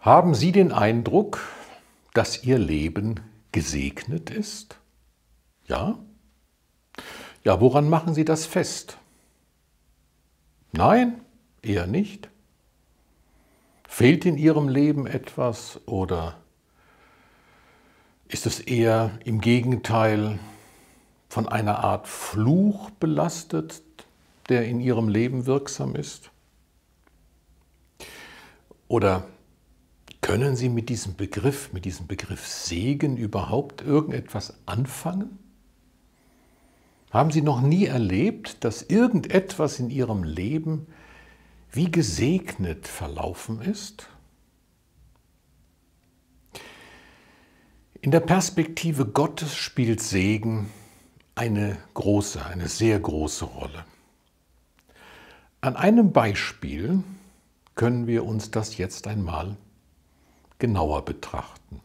Haben Sie den Eindruck, dass Ihr Leben gesegnet ist? Ja? Ja, woran machen Sie das fest? Nein, eher nicht. Fehlt in Ihrem Leben etwas oder ist es eher im Gegenteil von einer Art Fluch belastet, der in Ihrem Leben wirksam ist? Oder können Sie mit diesem Begriff, mit diesem Begriff Segen überhaupt irgendetwas anfangen? Haben Sie noch nie erlebt, dass irgendetwas in Ihrem Leben wie gesegnet verlaufen ist? In der Perspektive Gottes spielt Segen eine große, eine sehr große Rolle. An einem Beispiel können wir uns das jetzt einmal genauer betrachten.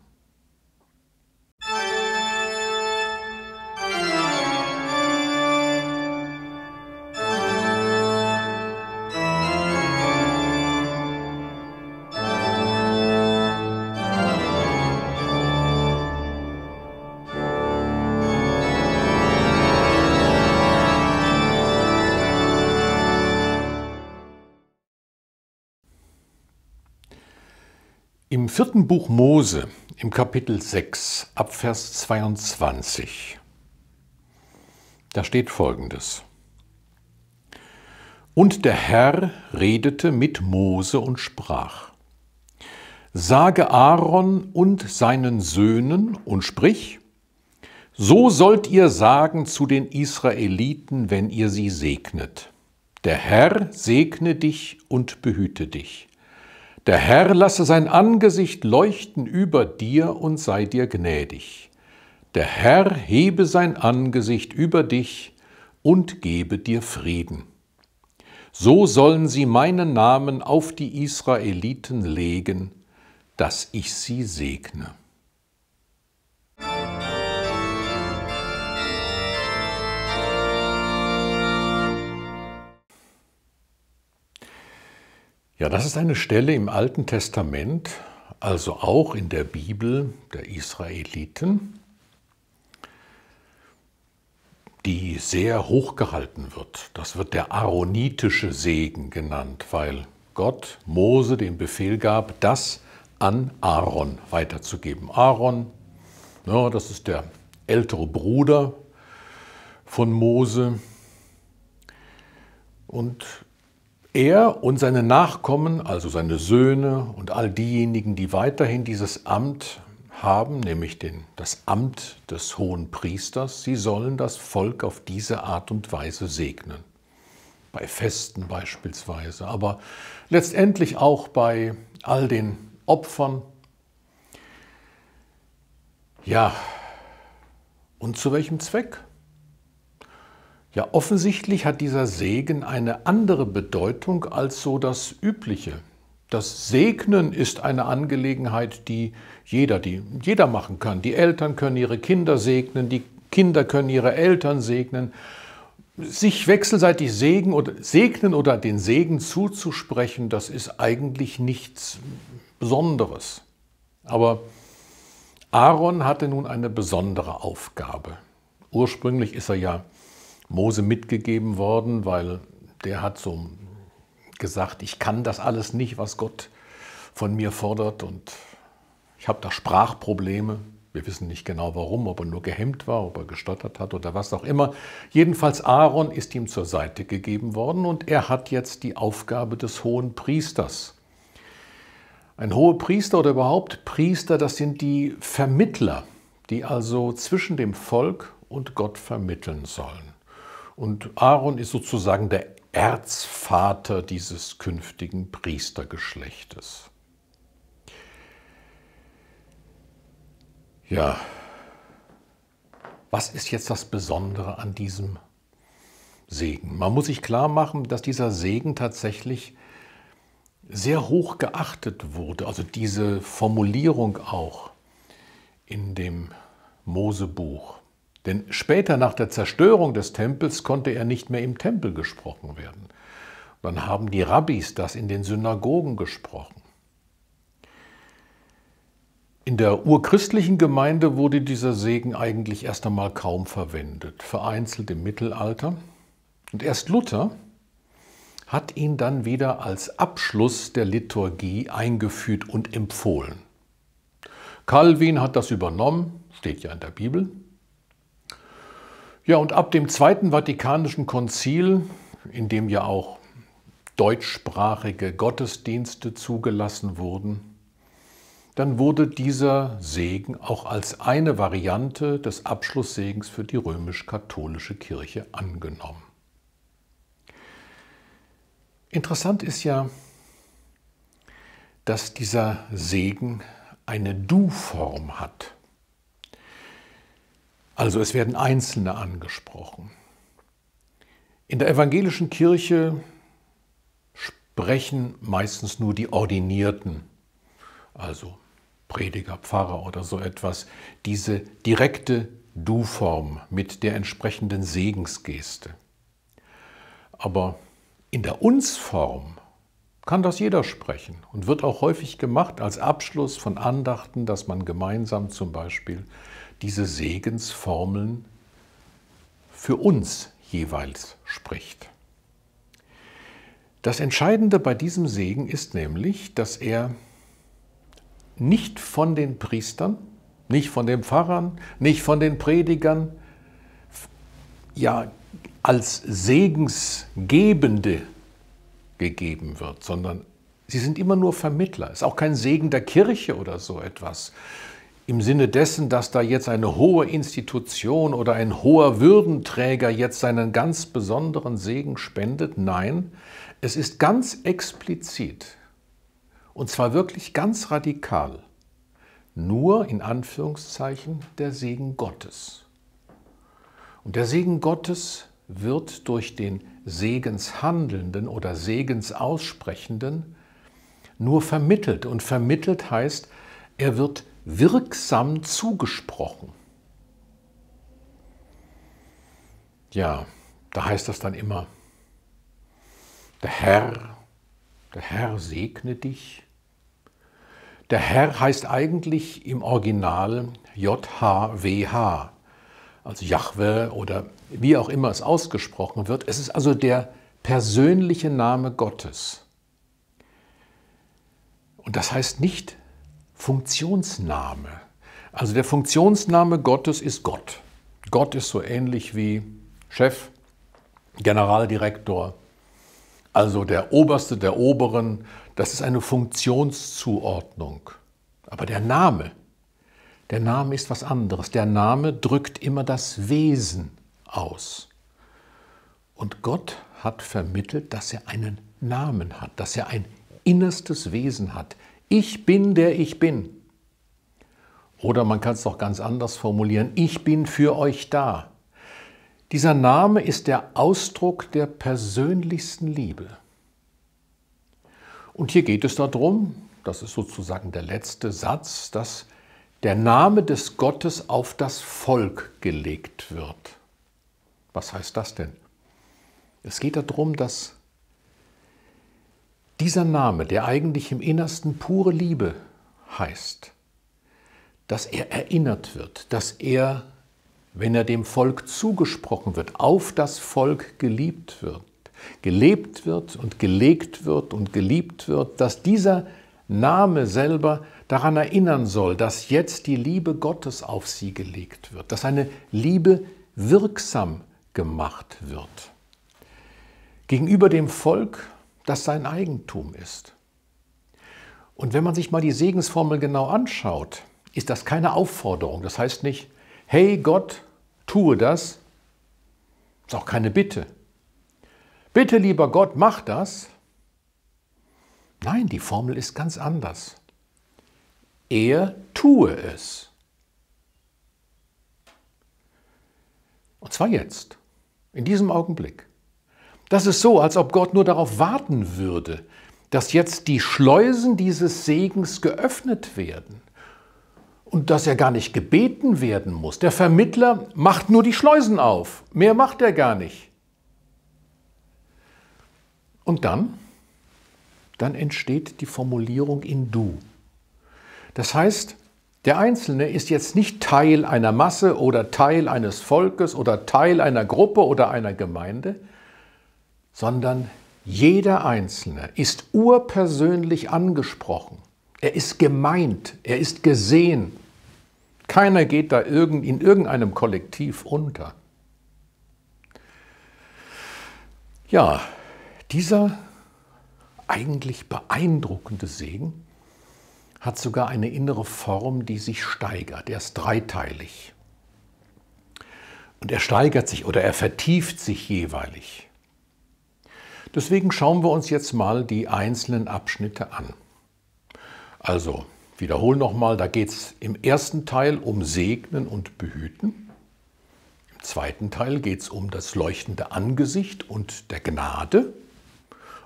vierten Buch Mose im Kapitel 6 ab Vers 22. Da steht folgendes. Und der Herr redete mit Mose und sprach, Sage Aaron und seinen Söhnen und sprich, so sollt ihr sagen zu den Israeliten, wenn ihr sie segnet. Der Herr segne dich und behüte dich. Der Herr lasse sein Angesicht leuchten über dir und sei dir gnädig. Der Herr hebe sein Angesicht über dich und gebe dir Frieden. So sollen sie meinen Namen auf die Israeliten legen, dass ich sie segne. Ja, das ist eine Stelle im Alten Testament, also auch in der Bibel der Israeliten, die sehr hochgehalten wird. Das wird der aaronitische Segen genannt, weil Gott Mose den Befehl gab, das an Aaron weiterzugeben. Aaron, ja, das ist der ältere Bruder von Mose. Und er und seine Nachkommen, also seine Söhne und all diejenigen, die weiterhin dieses Amt haben, nämlich den, das Amt des hohen Priesters, sie sollen das Volk auf diese Art und Weise segnen. Bei Festen beispielsweise, aber letztendlich auch bei all den Opfern. Ja, und zu welchem Zweck? Ja, offensichtlich hat dieser Segen eine andere Bedeutung als so das übliche. Das Segnen ist eine Angelegenheit, die jeder, die jeder machen kann. Die Eltern können ihre Kinder segnen, die Kinder können ihre Eltern segnen. Sich wechselseitig segnen oder, segnen oder den Segen zuzusprechen, das ist eigentlich nichts Besonderes. Aber Aaron hatte nun eine besondere Aufgabe. Ursprünglich ist er ja Mose mitgegeben worden, weil der hat so gesagt, ich kann das alles nicht, was Gott von mir fordert und ich habe da Sprachprobleme. Wir wissen nicht genau warum, ob er nur gehemmt war, ob er gestottert hat oder was auch immer. Jedenfalls Aaron ist ihm zur Seite gegeben worden und er hat jetzt die Aufgabe des hohen Priesters. Ein hoher Priester oder überhaupt Priester, das sind die Vermittler, die also zwischen dem Volk und Gott vermitteln sollen. Und Aaron ist sozusagen der Erzvater dieses künftigen Priestergeschlechtes. Ja, was ist jetzt das Besondere an diesem Segen? Man muss sich klar machen, dass dieser Segen tatsächlich sehr hoch geachtet wurde. Also diese Formulierung auch in dem Mosebuch. Denn später nach der Zerstörung des Tempels konnte er nicht mehr im Tempel gesprochen werden. Dann haben die Rabbis das in den Synagogen gesprochen. In der urchristlichen Gemeinde wurde dieser Segen eigentlich erst einmal kaum verwendet, vereinzelt im Mittelalter. Und erst Luther hat ihn dann wieder als Abschluss der Liturgie eingeführt und empfohlen. Calvin hat das übernommen, steht ja in der Bibel, ja, und ab dem Zweiten Vatikanischen Konzil, in dem ja auch deutschsprachige Gottesdienste zugelassen wurden, dann wurde dieser Segen auch als eine Variante des Abschlusssegens für die römisch-katholische Kirche angenommen. Interessant ist ja, dass dieser Segen eine Du-Form hat. Also es werden Einzelne angesprochen. In der evangelischen Kirche sprechen meistens nur die Ordinierten, also Prediger, Pfarrer oder so etwas, diese direkte Du-Form mit der entsprechenden Segensgeste. Aber in der Uns-Form kann das jeder sprechen und wird auch häufig gemacht als Abschluss von Andachten, dass man gemeinsam zum Beispiel diese Segensformeln für uns jeweils spricht. Das Entscheidende bei diesem Segen ist nämlich, dass er nicht von den Priestern, nicht von den Pfarrern, nicht von den Predigern, ja, als Segensgebende gegeben wird, sondern sie sind immer nur Vermittler. Es ist auch kein Segen der Kirche oder so etwas, im Sinne dessen, dass da jetzt eine hohe Institution oder ein hoher Würdenträger jetzt seinen ganz besonderen Segen spendet. Nein, es ist ganz explizit und zwar wirklich ganz radikal nur in Anführungszeichen der Segen Gottes. Und der Segen Gottes wird durch den Segenshandelnden oder Segensaussprechenden nur vermittelt. Und vermittelt heißt, er wird wirksam zugesprochen. Ja, da heißt das dann immer, der Herr, der Herr segne dich. Der Herr heißt eigentlich im Original JHWH, also Jahwe oder wie auch immer es ausgesprochen wird. Es ist also der persönliche Name Gottes. Und das heißt nicht Funktionsname. Also der Funktionsname Gottes ist Gott. Gott ist so ähnlich wie Chef, Generaldirektor, also der Oberste der Oberen. Das ist eine Funktionszuordnung. Aber der Name, der Name ist was anderes. Der Name drückt immer das Wesen aus. Und Gott hat vermittelt, dass er einen Namen hat, dass er ein innerstes Wesen hat, ich bin der Ich bin. Oder man kann es doch ganz anders formulieren. Ich bin für euch da. Dieser Name ist der Ausdruck der persönlichsten Liebe. Und hier geht es darum, das ist sozusagen der letzte Satz, dass der Name des Gottes auf das Volk gelegt wird. Was heißt das denn? Es geht darum, dass dieser Name, der eigentlich im Innersten pure Liebe heißt, dass er erinnert wird, dass er, wenn er dem Volk zugesprochen wird, auf das Volk geliebt wird, gelebt wird und gelegt wird und geliebt wird, dass dieser Name selber daran erinnern soll, dass jetzt die Liebe Gottes auf sie gelegt wird, dass eine Liebe wirksam gemacht wird. Gegenüber dem Volk das sein Eigentum ist. Und wenn man sich mal die Segensformel genau anschaut, ist das keine Aufforderung. Das heißt nicht, hey Gott, tue das. Ist auch keine Bitte. Bitte, lieber Gott, mach das. Nein, die Formel ist ganz anders. Er tue es. Und zwar jetzt, in diesem Augenblick. Das ist so, als ob Gott nur darauf warten würde, dass jetzt die Schleusen dieses Segens geöffnet werden und dass er gar nicht gebeten werden muss. Der Vermittler macht nur die Schleusen auf, mehr macht er gar nicht. Und dann? Dann entsteht die Formulierung in Du. Das heißt, der Einzelne ist jetzt nicht Teil einer Masse oder Teil eines Volkes oder Teil einer Gruppe oder einer Gemeinde, sondern jeder Einzelne ist urpersönlich angesprochen. Er ist gemeint, er ist gesehen. Keiner geht da in irgendeinem Kollektiv unter. Ja, dieser eigentlich beeindruckende Segen hat sogar eine innere Form, die sich steigert. Er ist dreiteilig. Und er steigert sich oder er vertieft sich jeweilig. Deswegen schauen wir uns jetzt mal die einzelnen Abschnitte an. Also, wiederholen nochmal, da geht es im ersten Teil um Segnen und Behüten. Im zweiten Teil geht es um das leuchtende Angesicht und der Gnade.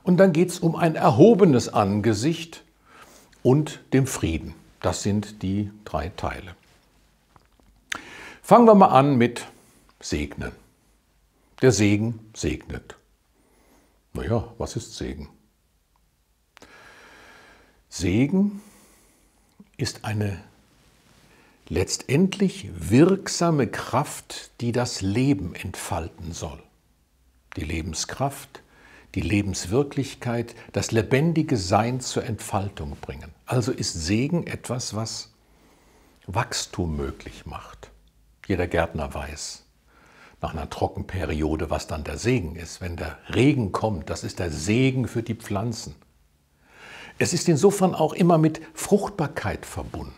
Und dann geht es um ein erhobenes Angesicht und dem Frieden. Das sind die drei Teile. Fangen wir mal an mit Segnen. Der Segen segnet. Naja, was ist Segen? Segen ist eine letztendlich wirksame Kraft, die das Leben entfalten soll. Die Lebenskraft, die Lebenswirklichkeit, das lebendige Sein zur Entfaltung bringen. Also ist Segen etwas, was Wachstum möglich macht. Jeder Gärtner weiß, nach einer Trockenperiode, was dann der Segen ist. Wenn der Regen kommt, das ist der Segen für die Pflanzen. Es ist insofern auch immer mit Fruchtbarkeit verbunden.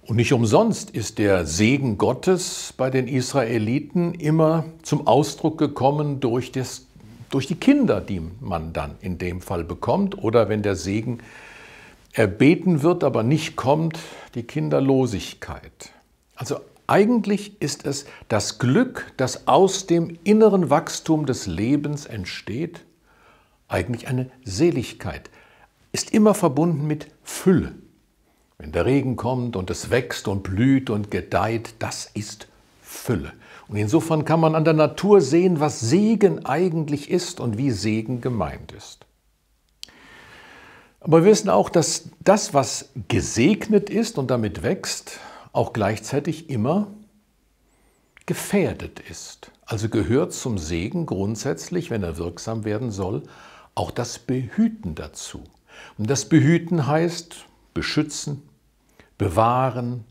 Und nicht umsonst ist der Segen Gottes bei den Israeliten immer zum Ausdruck gekommen durch, das, durch die Kinder, die man dann in dem Fall bekommt. Oder wenn der Segen erbeten wird, aber nicht kommt, die Kinderlosigkeit. Also eigentlich ist es das Glück, das aus dem inneren Wachstum des Lebens entsteht, eigentlich eine Seligkeit, ist immer verbunden mit Fülle. Wenn der Regen kommt und es wächst und blüht und gedeiht, das ist Fülle. Und insofern kann man an der Natur sehen, was Segen eigentlich ist und wie Segen gemeint ist. Aber wir wissen auch, dass das, was gesegnet ist und damit wächst, auch gleichzeitig immer gefährdet ist. Also gehört zum Segen grundsätzlich, wenn er wirksam werden soll, auch das Behüten dazu. Und das Behüten heißt beschützen, bewahren,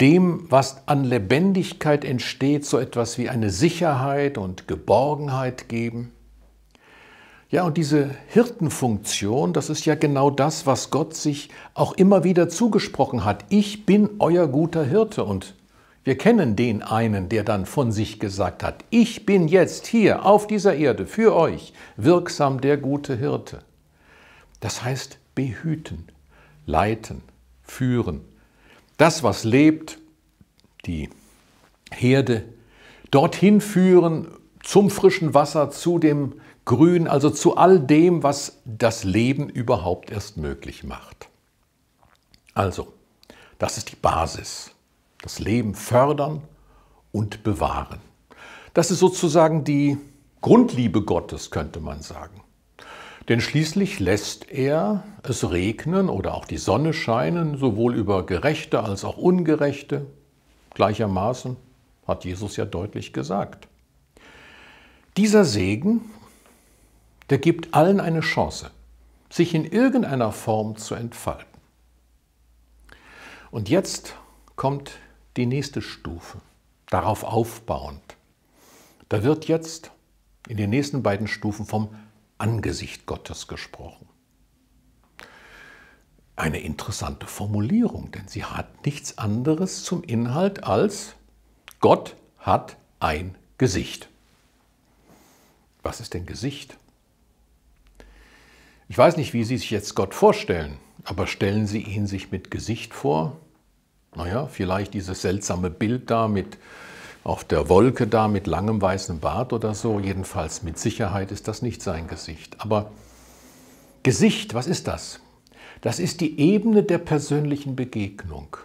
dem, was an Lebendigkeit entsteht, so etwas wie eine Sicherheit und Geborgenheit geben. Ja, und diese Hirtenfunktion, das ist ja genau das, was Gott sich auch immer wieder zugesprochen hat. Ich bin euer guter Hirte. Und wir kennen den einen, der dann von sich gesagt hat, ich bin jetzt hier auf dieser Erde für euch wirksam der gute Hirte. Das heißt behüten, leiten, führen. Das, was lebt, die Herde, dorthin führen, zum frischen Wasser, zu dem Grün, also zu all dem, was das Leben überhaupt erst möglich macht. Also, das ist die Basis. Das Leben fördern und bewahren. Das ist sozusagen die Grundliebe Gottes, könnte man sagen. Denn schließlich lässt er es regnen oder auch die Sonne scheinen, sowohl über Gerechte als auch Ungerechte. Gleichermaßen hat Jesus ja deutlich gesagt. Dieser Segen der gibt allen eine Chance, sich in irgendeiner Form zu entfalten. Und jetzt kommt die nächste Stufe, darauf aufbauend. Da wird jetzt in den nächsten beiden Stufen vom Angesicht Gottes gesprochen. Eine interessante Formulierung, denn sie hat nichts anderes zum Inhalt als Gott hat ein Gesicht. Was ist denn Gesicht? Ich weiß nicht, wie Sie sich jetzt Gott vorstellen, aber stellen Sie ihn sich mit Gesicht vor? Naja, vielleicht dieses seltsame Bild da mit auf der Wolke da mit langem weißen Bart oder so. Jedenfalls mit Sicherheit ist das nicht sein Gesicht. Aber Gesicht, was ist das? Das ist die Ebene der persönlichen Begegnung.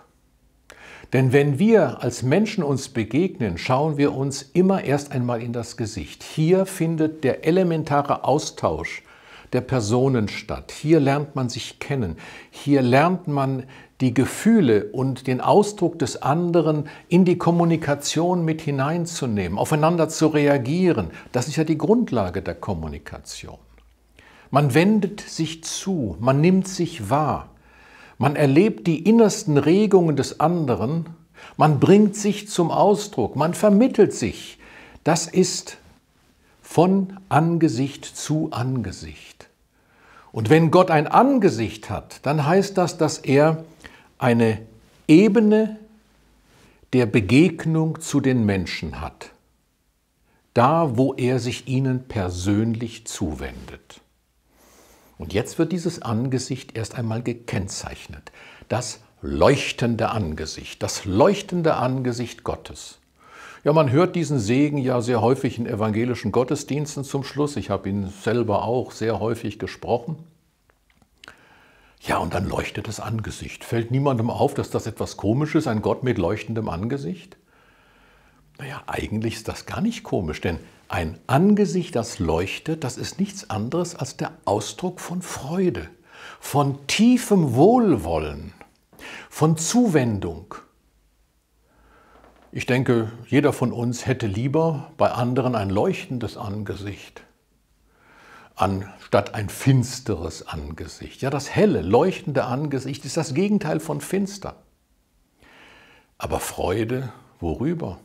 Denn wenn wir als Menschen uns begegnen, schauen wir uns immer erst einmal in das Gesicht. Hier findet der elementare Austausch der Personen statt. Hier lernt man sich kennen. Hier lernt man die Gefühle und den Ausdruck des anderen in die Kommunikation mit hineinzunehmen, aufeinander zu reagieren. Das ist ja die Grundlage der Kommunikation. Man wendet sich zu, man nimmt sich wahr, man erlebt die innersten Regungen des anderen, man bringt sich zum Ausdruck, man vermittelt sich. Das ist von Angesicht zu Angesicht. Und wenn Gott ein Angesicht hat, dann heißt das, dass er eine Ebene der Begegnung zu den Menschen hat. Da, wo er sich ihnen persönlich zuwendet. Und jetzt wird dieses Angesicht erst einmal gekennzeichnet. Das leuchtende Angesicht, das leuchtende Angesicht Gottes. Ja, man hört diesen Segen ja sehr häufig in evangelischen Gottesdiensten zum Schluss. Ich habe ihn selber auch sehr häufig gesprochen. Ja, und dann leuchtet das Angesicht. Fällt niemandem auf, dass das etwas komisch ist, ein Gott mit leuchtendem Angesicht? Naja, eigentlich ist das gar nicht komisch, denn ein Angesicht, das leuchtet, das ist nichts anderes als der Ausdruck von Freude, von tiefem Wohlwollen, von Zuwendung, ich denke, jeder von uns hätte lieber bei anderen ein leuchtendes Angesicht anstatt ein finsteres Angesicht. Ja, das helle, leuchtende Angesicht ist das Gegenteil von finster. Aber Freude, worüber?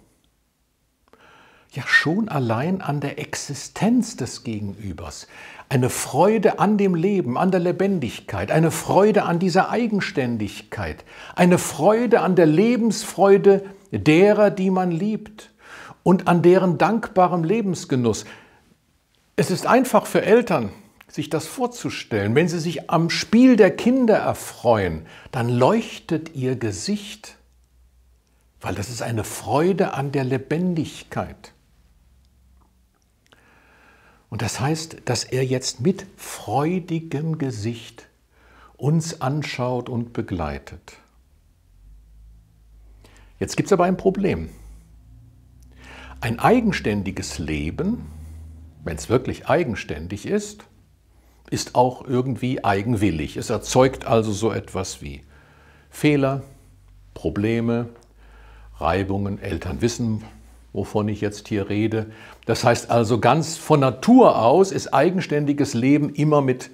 Ja, schon allein an der Existenz des Gegenübers. Eine Freude an dem Leben, an der Lebendigkeit, eine Freude an dieser Eigenständigkeit, eine Freude an der Lebensfreude derer, die man liebt und an deren dankbarem Lebensgenuss. Es ist einfach für Eltern, sich das vorzustellen. Wenn sie sich am Spiel der Kinder erfreuen, dann leuchtet ihr Gesicht, weil das ist eine Freude an der Lebendigkeit. Und das heißt, dass er jetzt mit freudigem Gesicht uns anschaut und begleitet. Jetzt gibt es aber ein Problem. Ein eigenständiges Leben, wenn es wirklich eigenständig ist, ist auch irgendwie eigenwillig. Es erzeugt also so etwas wie Fehler, Probleme, Reibungen. Eltern wissen, wovon ich jetzt hier rede. Das heißt also ganz von Natur aus ist eigenständiges Leben immer mit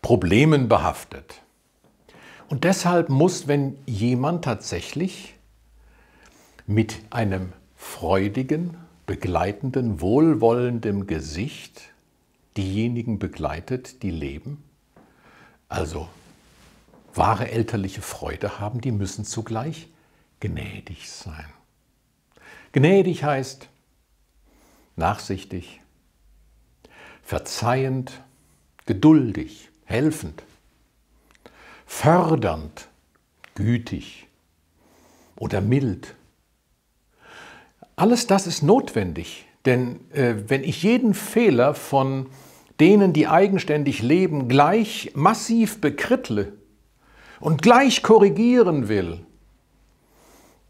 Problemen behaftet. Und deshalb muss, wenn jemand tatsächlich mit einem freudigen, begleitenden, wohlwollenden Gesicht diejenigen begleitet, die leben? Also wahre elterliche Freude haben, die müssen zugleich gnädig sein. Gnädig heißt nachsichtig, verzeihend, geduldig, helfend, fördernd, gütig oder mild, alles das ist notwendig, denn äh, wenn ich jeden Fehler von denen, die eigenständig leben, gleich massiv bekrittle und gleich korrigieren will,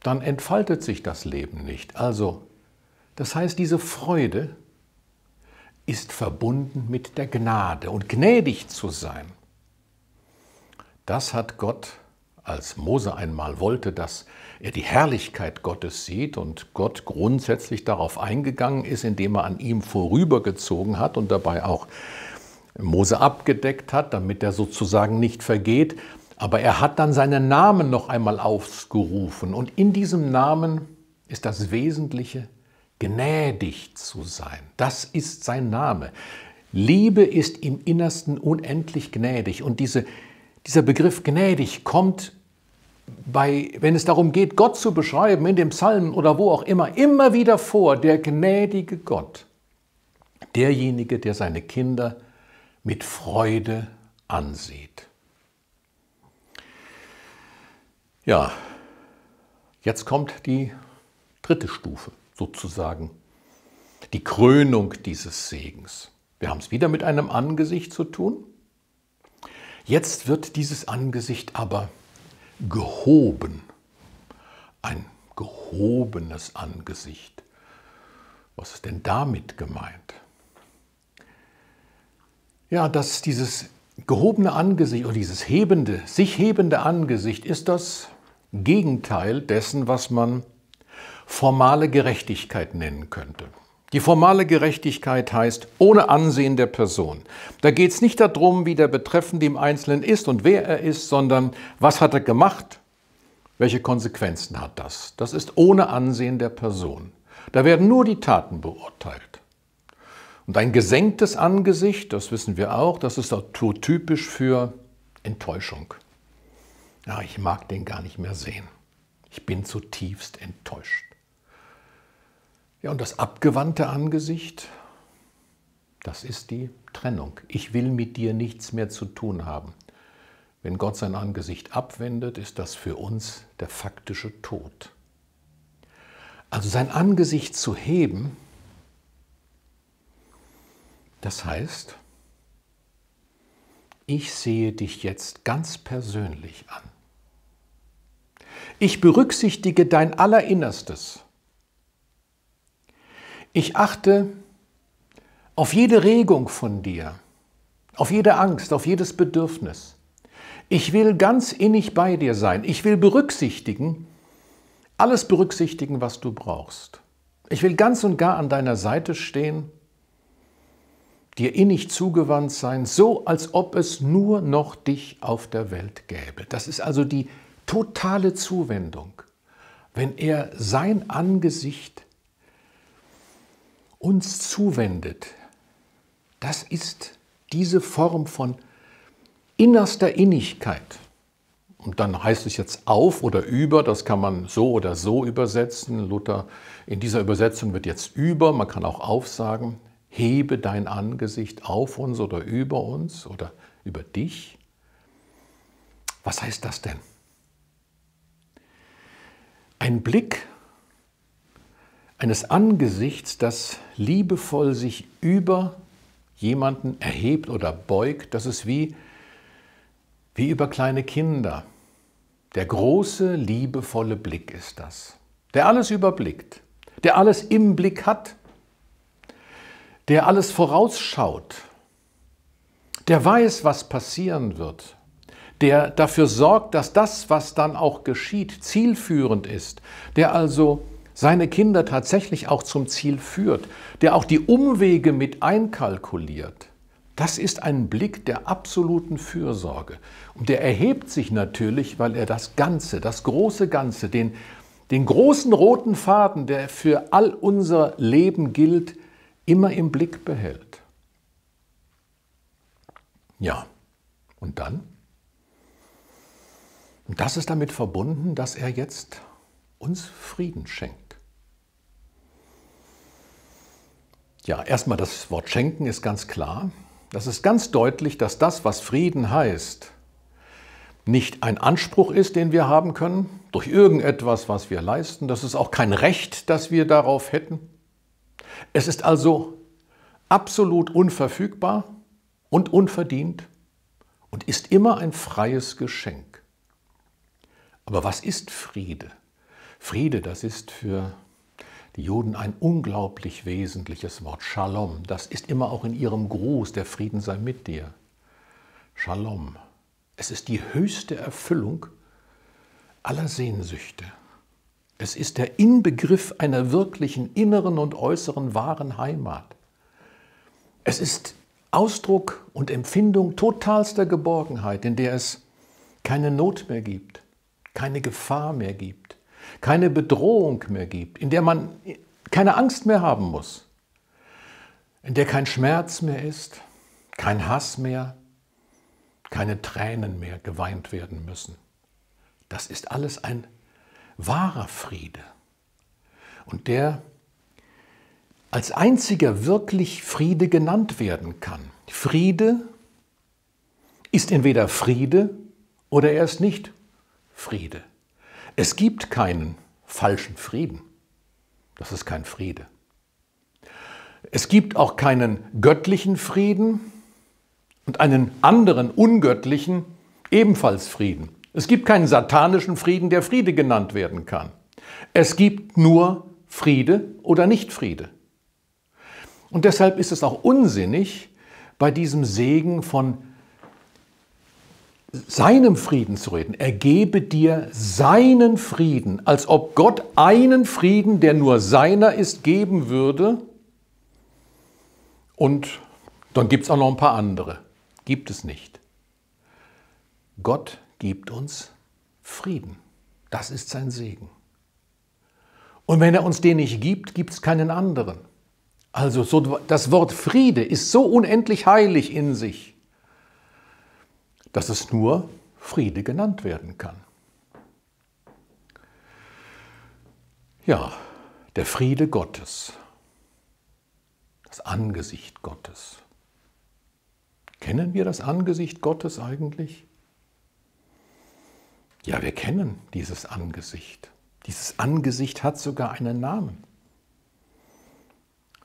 dann entfaltet sich das Leben nicht. Also, das heißt, diese Freude ist verbunden mit der Gnade und gnädig zu sein. Das hat Gott als Mose einmal wollte, dass er die Herrlichkeit Gottes sieht und Gott grundsätzlich darauf eingegangen ist, indem er an ihm vorübergezogen hat und dabei auch Mose abgedeckt hat, damit er sozusagen nicht vergeht. Aber er hat dann seinen Namen noch einmal aufgerufen und in diesem Namen ist das Wesentliche, gnädig zu sein. Das ist sein Name. Liebe ist im Innersten unendlich gnädig und diese dieser Begriff gnädig kommt bei, wenn es darum geht, Gott zu beschreiben, in dem Psalm oder wo auch immer, immer wieder vor, der gnädige Gott, derjenige, der seine Kinder mit Freude ansieht. Ja, jetzt kommt die dritte Stufe sozusagen, die Krönung dieses Segens. Wir haben es wieder mit einem Angesicht zu tun. Jetzt wird dieses Angesicht aber gehoben, ein gehobenes Angesicht. Was ist denn damit gemeint? Ja, dass dieses gehobene Angesicht oder dieses hebende, sich hebende Angesicht ist das Gegenteil dessen, was man formale Gerechtigkeit nennen könnte. Die formale Gerechtigkeit heißt ohne Ansehen der Person. Da geht es nicht darum, wie der Betreffende im Einzelnen ist und wer er ist, sondern was hat er gemacht, welche Konsequenzen hat das. Das ist ohne Ansehen der Person. Da werden nur die Taten beurteilt. Und ein gesenktes Angesicht, das wissen wir auch, das ist auch typisch für Enttäuschung. Ja, ich mag den gar nicht mehr sehen. Ich bin zutiefst enttäuscht. Ja, und das abgewandte Angesicht, das ist die Trennung. Ich will mit dir nichts mehr zu tun haben. Wenn Gott sein Angesicht abwendet, ist das für uns der faktische Tod. Also sein Angesicht zu heben, das heißt, ich sehe dich jetzt ganz persönlich an. Ich berücksichtige dein Allerinnerstes. Ich achte auf jede Regung von dir, auf jede Angst, auf jedes Bedürfnis. Ich will ganz innig bei dir sein. Ich will berücksichtigen, alles berücksichtigen, was du brauchst. Ich will ganz und gar an deiner Seite stehen, dir innig zugewandt sein, so als ob es nur noch dich auf der Welt gäbe. Das ist also die totale Zuwendung, wenn er sein Angesicht uns zuwendet, das ist diese Form von innerster Innigkeit. Und dann heißt es jetzt auf oder über, das kann man so oder so übersetzen. Luther, in dieser Übersetzung wird jetzt über, man kann auch auf sagen, hebe dein Angesicht auf uns oder über uns oder über dich. Was heißt das denn? Ein Blick eines Angesichts, das liebevoll sich über jemanden erhebt oder beugt, das ist wie, wie über kleine Kinder. Der große, liebevolle Blick ist das, der alles überblickt, der alles im Blick hat, der alles vorausschaut, der weiß, was passieren wird, der dafür sorgt, dass das, was dann auch geschieht, zielführend ist, der also seine Kinder tatsächlich auch zum Ziel führt, der auch die Umwege mit einkalkuliert, das ist ein Blick der absoluten Fürsorge. Und der erhebt sich natürlich, weil er das Ganze, das große Ganze, den, den großen roten Faden, der für all unser Leben gilt, immer im Blick behält. Ja, und dann? Und das ist damit verbunden, dass er jetzt uns Frieden schenkt. Ja, erstmal das Wort schenken ist ganz klar. Das ist ganz deutlich, dass das, was Frieden heißt, nicht ein Anspruch ist, den wir haben können, durch irgendetwas, was wir leisten. Das ist auch kein Recht, das wir darauf hätten. Es ist also absolut unverfügbar und unverdient und ist immer ein freies Geschenk. Aber was ist Friede? Friede, das ist für Juden ein unglaublich wesentliches Wort, Shalom. Das ist immer auch in ihrem Gruß, der Frieden sei mit dir. Shalom. Es ist die höchste Erfüllung aller Sehnsüchte. Es ist der Inbegriff einer wirklichen inneren und äußeren wahren Heimat. Es ist Ausdruck und Empfindung totalster Geborgenheit, in der es keine Not mehr gibt, keine Gefahr mehr gibt keine Bedrohung mehr gibt, in der man keine Angst mehr haben muss, in der kein Schmerz mehr ist, kein Hass mehr, keine Tränen mehr geweint werden müssen. Das ist alles ein wahrer Friede. Und der als einziger wirklich Friede genannt werden kann. Friede ist entweder Friede oder er ist nicht Friede. Es gibt keinen falschen Frieden. Das ist kein Friede. Es gibt auch keinen göttlichen Frieden und einen anderen ungöttlichen ebenfalls Frieden. Es gibt keinen satanischen Frieden, der Friede genannt werden kann. Es gibt nur Friede oder nicht Friede. Und deshalb ist es auch unsinnig, bei diesem Segen von seinem Frieden zu reden. Er gebe dir seinen Frieden, als ob Gott einen Frieden, der nur seiner ist, geben würde. Und dann gibt es auch noch ein paar andere. Gibt es nicht. Gott gibt uns Frieden. Das ist sein Segen. Und wenn er uns den nicht gibt, gibt es keinen anderen. Also so, das Wort Friede ist so unendlich heilig in sich dass es nur Friede genannt werden kann. Ja, der Friede Gottes, das Angesicht Gottes. Kennen wir das Angesicht Gottes eigentlich? Ja, wir kennen dieses Angesicht. Dieses Angesicht hat sogar einen Namen.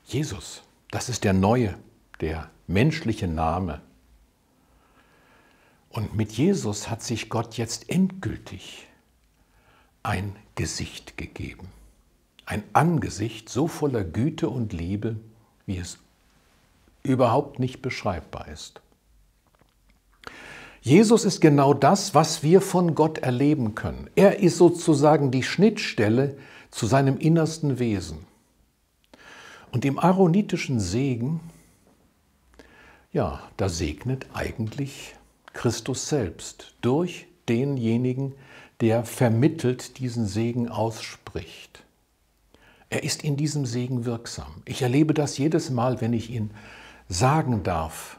Jesus, das ist der neue, der menschliche Name und mit Jesus hat sich Gott jetzt endgültig ein Gesicht gegeben. Ein Angesicht so voller Güte und Liebe, wie es überhaupt nicht beschreibbar ist. Jesus ist genau das, was wir von Gott erleben können. Er ist sozusagen die Schnittstelle zu seinem innersten Wesen. Und im aaronitischen Segen, ja, da segnet eigentlich Christus selbst, durch denjenigen, der vermittelt diesen Segen ausspricht. Er ist in diesem Segen wirksam. Ich erlebe das jedes Mal, wenn ich ihn sagen darf,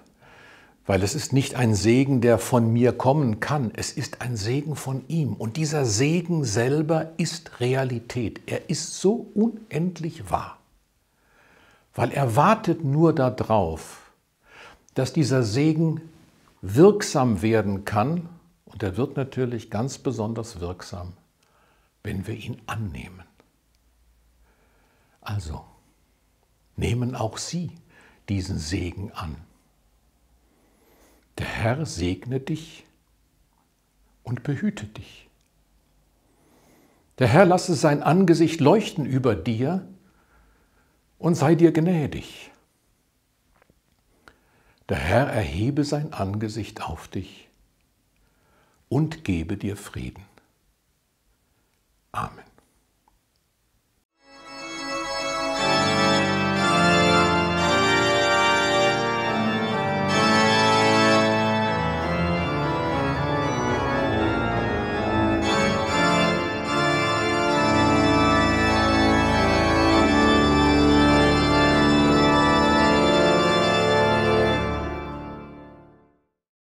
weil es ist nicht ein Segen, der von mir kommen kann, es ist ein Segen von ihm. Und dieser Segen selber ist Realität. Er ist so unendlich wahr, weil er wartet nur darauf, dass dieser Segen wirksam werden kann, und er wird natürlich ganz besonders wirksam, wenn wir ihn annehmen. Also, nehmen auch Sie diesen Segen an. Der Herr segne dich und behüte dich. Der Herr lasse sein Angesicht leuchten über dir und sei dir gnädig. Der Herr erhebe sein Angesicht auf dich und gebe dir Frieden. Amen.